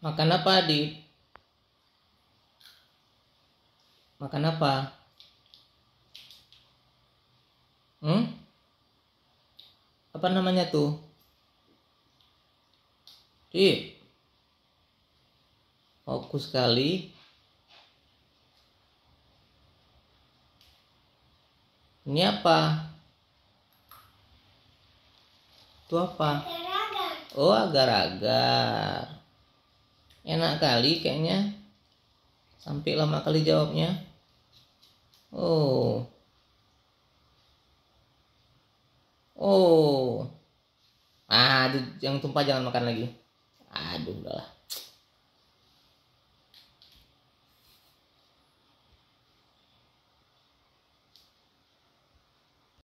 Makan apa, di Makan apa? Hmm? Apa namanya tuh? Di. Fokus sekali. Ini apa? Itu apa? Oh, agar-agar enak kali kayaknya sampai lama kali jawabnya oh oh ah yang tumpah jangan makan lagi aduh udahlah